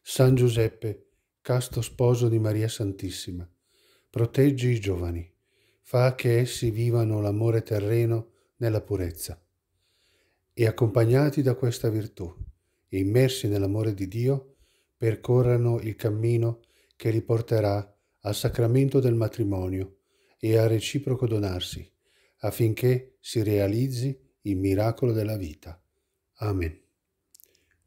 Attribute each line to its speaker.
Speaker 1: San Giuseppe, casto sposo di Maria Santissima, proteggi i giovani, fa che essi vivano l'amore terreno nella purezza. E accompagnati da questa virtù, e immersi nell'amore di Dio, percorrano il cammino che li porterà al sacramento del matrimonio e a reciproco donarsi, affinché si realizzi il miracolo della vita. Amen.